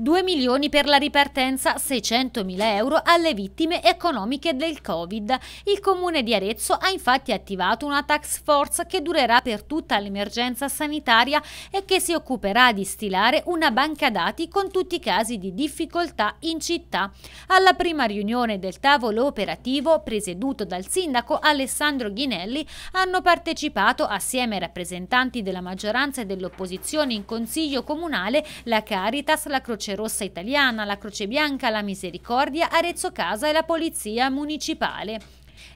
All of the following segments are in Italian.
2 milioni per la ripartenza, 600 mila euro alle vittime economiche del Covid. Il comune di Arezzo ha infatti attivato una tax force che durerà per tutta l'emergenza sanitaria e che si occuperà di stilare una banca dati con tutti i casi di difficoltà in città. Alla prima riunione del tavolo operativo, presieduto dal sindaco Alessandro Ghinelli, hanno partecipato assieme ai rappresentanti della maggioranza e dell'opposizione in consiglio comunale la Caritas, la Croce Croce Rossa Italiana, la Croce Bianca, la Misericordia, Arezzo Casa e la Polizia Municipale.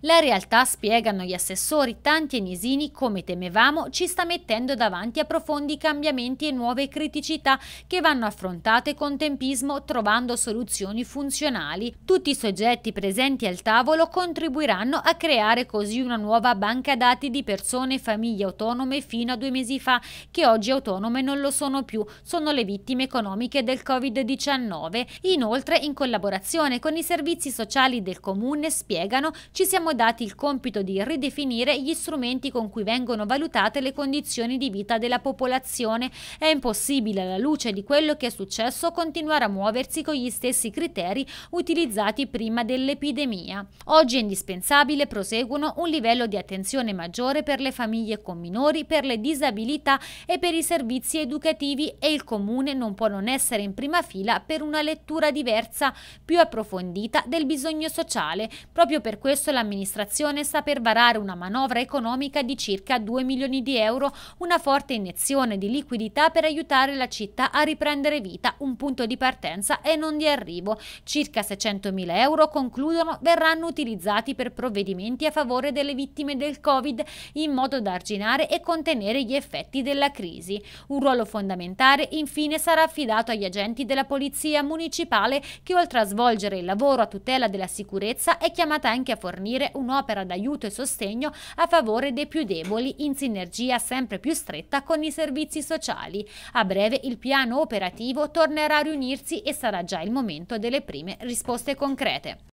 La realtà, spiegano gli assessori Tanti e Nisini, come temevamo, ci sta mettendo davanti a profondi cambiamenti e nuove criticità che vanno affrontate con tempismo trovando soluzioni funzionali. Tutti i soggetti presenti al tavolo contribuiranno a creare così una nuova banca dati di persone e famiglie autonome fino a due mesi fa, che oggi autonome non lo sono più, sono le vittime economiche del Covid-19. Inoltre, in collaborazione con i servizi sociali del Comune, spiegano, ci siamo siamo dati il compito di ridefinire gli strumenti con cui vengono valutate le condizioni di vita della popolazione. È impossibile alla luce di quello che è successo continuare a muoversi con gli stessi criteri utilizzati prima dell'epidemia. Oggi è indispensabile, proseguono, un livello di attenzione maggiore per le famiglie con minori, per le disabilità e per i servizi educativi e il Comune non può non essere in prima fila per una lettura diversa, più approfondita del bisogno sociale. Proprio per questo la l'amministrazione sta per varare una manovra economica di circa 2 milioni di euro, una forte iniezione di liquidità per aiutare la città a riprendere vita, un punto di partenza e non di arrivo. Circa 600 mila euro, concludono, verranno utilizzati per provvedimenti a favore delle vittime del Covid in modo da arginare e contenere gli effetti della crisi. Un ruolo fondamentale infine sarà affidato agli agenti della Polizia Municipale che oltre a svolgere il lavoro a tutela della sicurezza è chiamata anche a fornire costruire un'opera d'aiuto e sostegno a favore dei più deboli in sinergia sempre più stretta con i servizi sociali. A breve il piano operativo tornerà a riunirsi e sarà già il momento delle prime risposte concrete.